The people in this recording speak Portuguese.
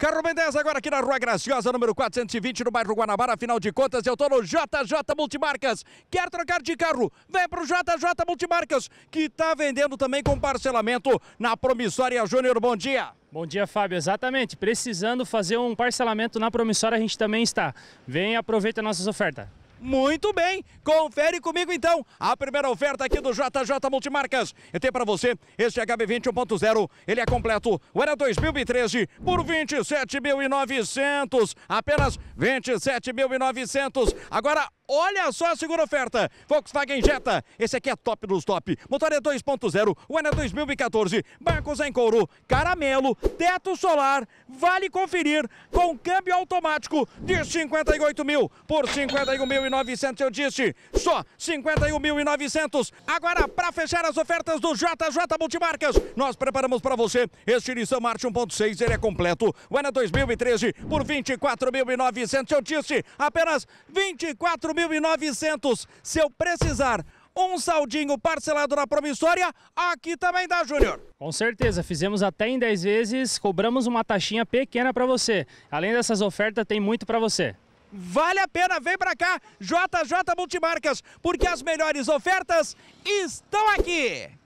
Carro Mendes agora aqui na Rua Graciosa, número 420, no bairro Guanabara. Afinal de contas, eu tô no JJ Multimarcas. Quer trocar de carro? Vem pro JJ Multimarcas, que tá vendendo também com parcelamento na promissória Júnior. Bom dia. Bom dia, Fábio. Exatamente. Precisando fazer um parcelamento na promissória, a gente também está. Vem e aproveita nossas ofertas. Muito bem, confere comigo então a primeira oferta aqui do JJ Multimarcas. Eu tenho para você este HB20 1.0, ele é completo, o é era 2013 por 27.900, apenas 27.900. Agora Olha só a segunda oferta. Volkswagen Jetta. Esse aqui é top dos top. Motor é 2.0, o ano é 2014. Bancos em couro, caramelo, teto solar. Vale conferir com câmbio automático de 58 mil por 51.900. Eu disse só 51.900. Agora, para fechar as ofertas do JJ Multimarcas, nós preparamos para você este Nissan March 1.6. Ele é completo. O ano é 2013 por 24.900. Eu disse apenas 24 mil. 4.900. Se eu precisar um saldinho parcelado na promissória, aqui também dá, Júnior. Com certeza, fizemos até em 10 vezes, cobramos uma taxinha pequena para você. Além dessas ofertas, tem muito para você. Vale a pena, vem para cá, JJ Multimarcas, porque as melhores ofertas estão aqui.